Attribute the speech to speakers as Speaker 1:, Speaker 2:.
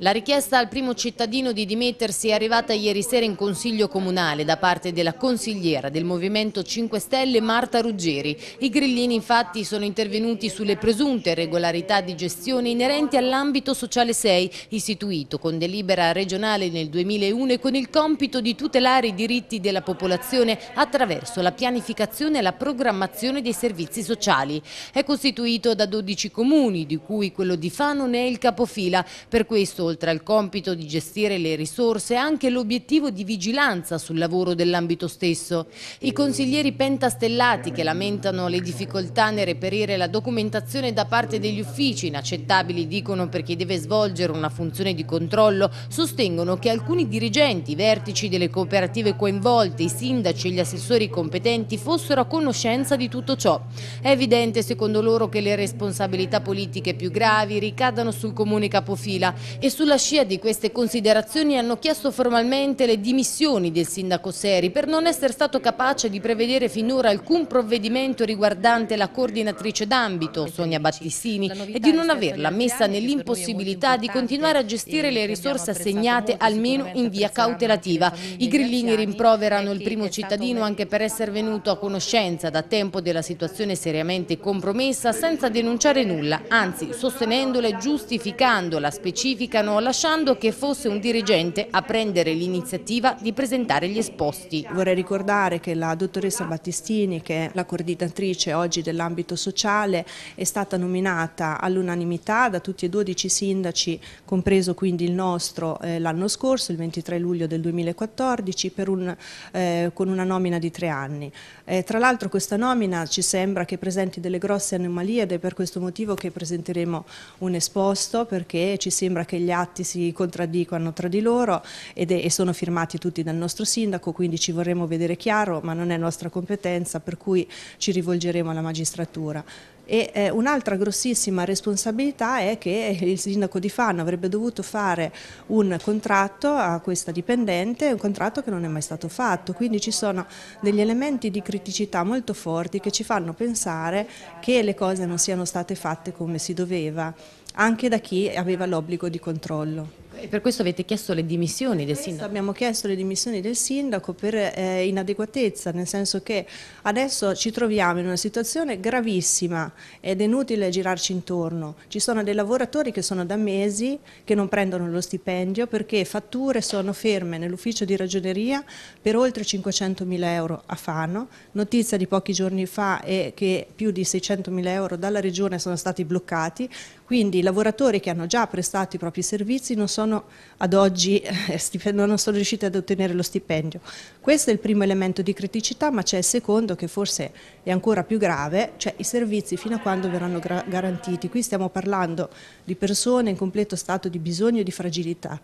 Speaker 1: La richiesta al primo cittadino di dimettersi è arrivata ieri sera in Consiglio Comunale da parte della consigliera del Movimento 5 Stelle Marta Ruggeri. I grillini infatti sono intervenuti sulle presunte irregolarità di gestione inerenti all'ambito sociale 6 istituito con delibera regionale nel 2001 e con il compito di tutelare i diritti della popolazione attraverso la pianificazione e la programmazione dei servizi sociali. È costituito da 12 comuni di cui quello di Fano ne è il capofila per questo, oltre al compito di gestire le risorse, anche l'obiettivo di vigilanza sul lavoro dell'ambito stesso. I consiglieri pentastellati che lamentano le difficoltà nel reperire la documentazione da parte degli uffici, inaccettabili dicono per chi deve svolgere una funzione di controllo, sostengono che alcuni dirigenti, vertici delle cooperative coinvolte, i sindaci e gli assessori competenti fossero a conoscenza di tutto ciò. È evidente secondo loro che le responsabilità politiche più gravi ricadano sul comune capofitto fila e sulla scia di queste considerazioni hanno chiesto formalmente le dimissioni del sindaco Seri per non essere stato capace di prevedere finora alcun provvedimento riguardante la coordinatrice d'ambito, Sonia Battistini, e di non averla messa nell'impossibilità di continuare a gestire le risorse assegnate almeno in via cautelativa. I grillini rimproverano il primo cittadino anche per essere venuto a conoscenza da tempo della situazione seriamente compromessa senza denunciare nulla, anzi sostenendola e giustificandola specificano lasciando che fosse un dirigente a prendere l'iniziativa di presentare gli
Speaker 2: esposti. Vorrei ricordare che la dottoressa Battistini, che è la coordinatrice oggi dell'ambito sociale, è stata nominata all'unanimità da tutti e 12 sindaci, compreso quindi il nostro, eh, l'anno scorso, il 23 luglio del 2014, un, eh, con una nomina di tre anni. Eh, tra l'altro questa nomina ci sembra che presenti delle grosse anomalie ed è per questo motivo che presenteremo un esposto perché ci ci sembra che gli atti si contraddicano tra di loro è, e sono firmati tutti dal nostro sindaco, quindi ci vorremmo vedere chiaro, ma non è nostra competenza, per cui ci rivolgeremo alla magistratura. E eh, un'altra grossissima responsabilità è che il sindaco di Fano avrebbe dovuto fare un contratto a questa dipendente, un contratto che non è mai stato fatto, quindi ci sono degli elementi di criticità molto forti che ci fanno pensare che le cose non siano state fatte come si doveva, anche da chi aveva l'obbligo di controllo. E per questo avete chiesto le dimissioni del sindaco? Abbiamo chiesto le dimissioni del sindaco per eh, inadeguatezza, nel senso che adesso ci troviamo in una situazione gravissima ed è inutile girarci intorno. Ci sono dei lavoratori che sono da mesi che non prendono lo stipendio perché fatture sono ferme nell'ufficio di ragioneria per oltre 500 mila euro a Fano. Notizia di pochi giorni fa è che più di 600 mila euro dalla regione sono stati bloccati, quindi i lavoratori che hanno già prestato i propri servizi non sono sono ad oggi eh, non sono riuscite ad ottenere lo stipendio. Questo è il primo elemento di criticità, ma c'è il secondo che forse è ancora più grave, cioè i servizi fino a quando verranno garantiti. Qui stiamo parlando di persone in completo stato di bisogno e di fragilità.